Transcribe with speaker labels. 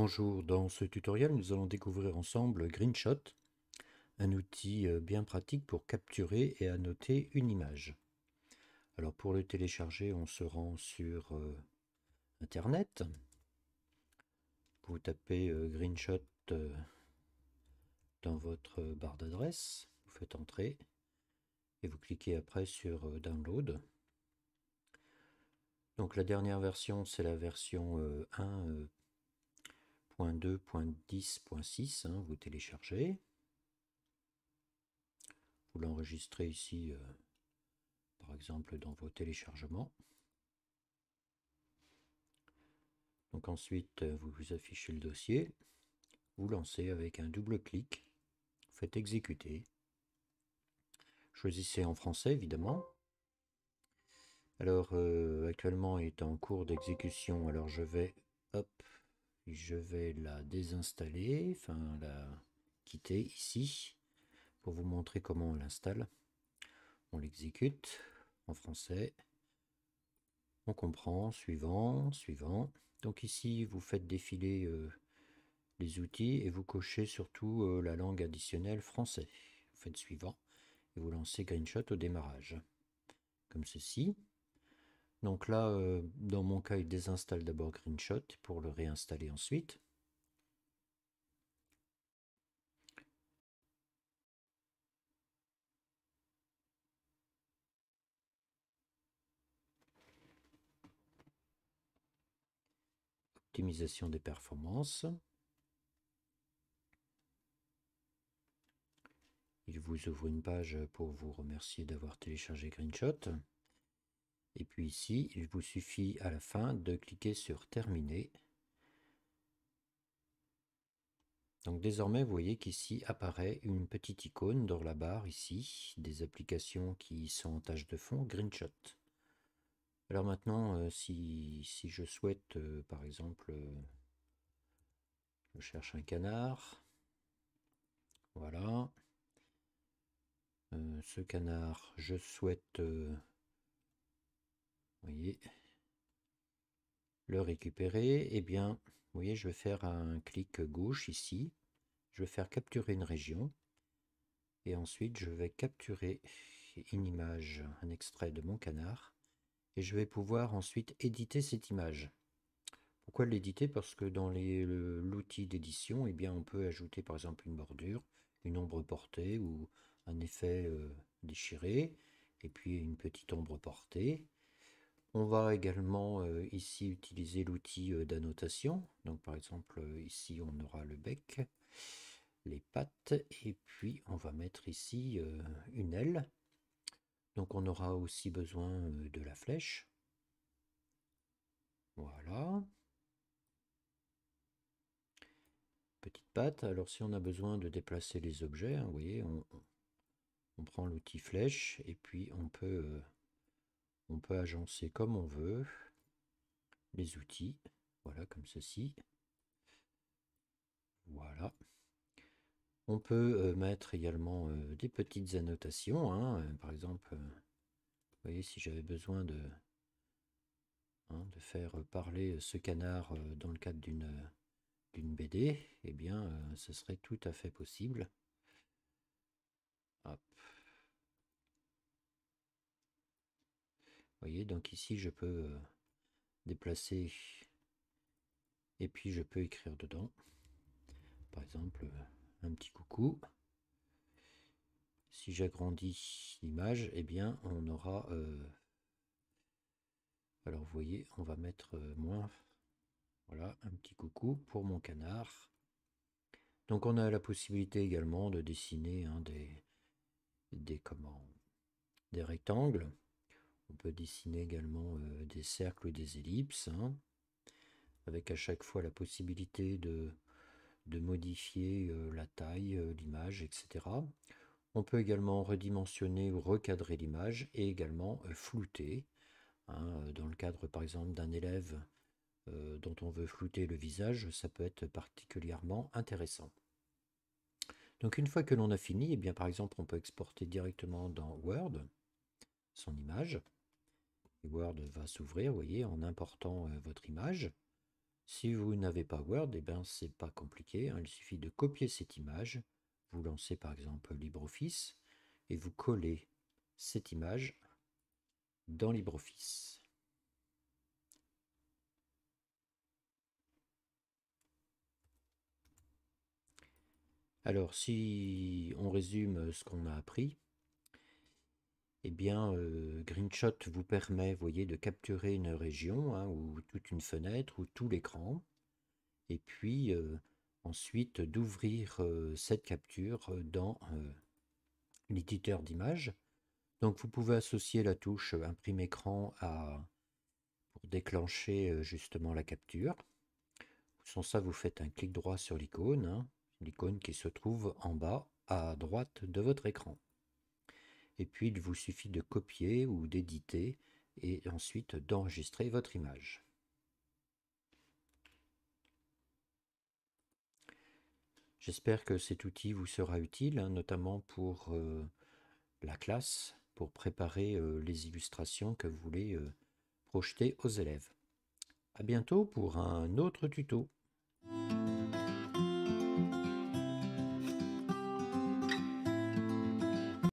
Speaker 1: Bonjour, dans ce tutoriel, nous allons découvrir ensemble Greenshot, un outil euh, bien pratique pour capturer et annoter une image. Alors pour le télécharger, on se rend sur euh, Internet. Vous tapez euh, Greenshot dans votre barre d'adresse, vous faites entrer et vous cliquez après sur Download. Donc la dernière version, c'est la version 1. 1.2.10.6, hein, vous téléchargez. Vous l'enregistrez ici, euh, par exemple, dans vos téléchargements. Donc ensuite, euh, vous, vous affichez le dossier, vous lancez avec un double clic, vous faites exécuter. Choisissez en français, évidemment. Alors, euh, actuellement, il est en cours d'exécution, alors je vais, hop, je vais la désinstaller, enfin la quitter ici pour vous montrer comment on l'installe. On l'exécute en français. On comprend, suivant, suivant. Donc ici, vous faites défiler euh, les outils et vous cochez surtout euh, la langue additionnelle français. Vous faites suivant et vous lancez Greenshot au démarrage. Comme ceci. Donc là, euh, dans mon cas, il désinstalle d'abord GreenShot pour le réinstaller ensuite. Optimisation des performances. Il vous ouvre une page pour vous remercier d'avoir téléchargé GreenShot. Et puis ici, il vous suffit à la fin de cliquer sur Terminer. Donc désormais, vous voyez qu'ici apparaît une petite icône dans la barre ici, des applications qui sont en tâche de fond, Greenshot. Alors maintenant, euh, si, je souhaite, euh, par exemple, euh, je cherche un canard, voilà, ce canard, je souhaite vous voyez, le récupérer, et eh bien, vous voyez, je vais faire un clic gauche ici. Je vais faire capturer une région. Et ensuite, je vais capturer une image, un extrait de mon canard. Et je vais pouvoir ensuite éditer cette image. Pourquoi l'éditer Parce que dans l'outil d'édition, eh bien, on peut ajouter par exemple une bordure, une ombre portée ou un effet euh, déchiré, et puis une petite ombre portée. On va également euh, ici utiliser l'outil euh, d'annotation. Donc par exemple euh, ici on aura le bec, les pattes et puis on va mettre ici une aile. Donc on aura aussi besoin de la flèche. Voilà. Petite patte. Alors si on a besoin de déplacer les objets, hein, vous voyez, on prend l'outil flèche et puis on peut on peut agencer comme on veut les outils, voilà comme ceci. Voilà. On peut euh, mettre également euh, des petites annotations, hein. euh, par exemple, vous voyez si j'avais besoin de, hein, de faire parler ce canard dans le cadre d'une BD, eh bien ce serait tout à fait possible. voyez, donc ici, je peux euh, déplacer et puis je peux écrire dedans. Par exemple, euh, un petit coucou. Si j'agrandis l'image, eh bien, on aura... Euh, alors, vous voyez, on va mettre moins... Voilà, un petit coucou pour mon canard. Donc, on a la possibilité également de dessiner un hein, des, des, comment, des rectangles. On peut dessiner également euh, des cercles ou des ellipses, hein, avec à chaque fois la possibilité de, modifier euh, la taille, euh, l'image, etc. On peut également redimensionner ou recadrer l'image et également flouter. Hein, dans le cadre par exemple d'un élève dont on veut flouter le visage, ça peut être particulièrement intéressant. Donc une fois que l'on a fini, eh bien, par exemple on peut exporter directement dans Word son image. Word va s'ouvrir, vous voyez, en important euh, votre image. Si vous n'avez pas Word, eh ben, c'est pas compliqué. Hein. il suffit de copier cette image. Vous lancez par exemple LibreOffice et vous collez cette image dans LibreOffice. Alors si on résume ce qu'on a appris, et eh bien, euh, Greenshot vous permet, voyez, de capturer une région hein, ou toute une fenêtre ou tout l'écran, et puis euh, ensuite d'ouvrir euh, cette capture dans l'éditeur d'image Donc, vous pouvez associer la touche Imprime écran à pour déclencher justement la capture. Sans ça, vous faites un clic droit sur l'icône, l'icône hein, qui se trouve en bas à droite de votre écran et puis il vous suffit de copier ou d'éditer et ensuite d'enregistrer votre image. J'espère que cet outil vous sera utile, hein, notamment pour euh, la classe, pour préparer euh, les illustrations que vous voulez euh, projeter aux élèves. À bientôt pour un autre tuto.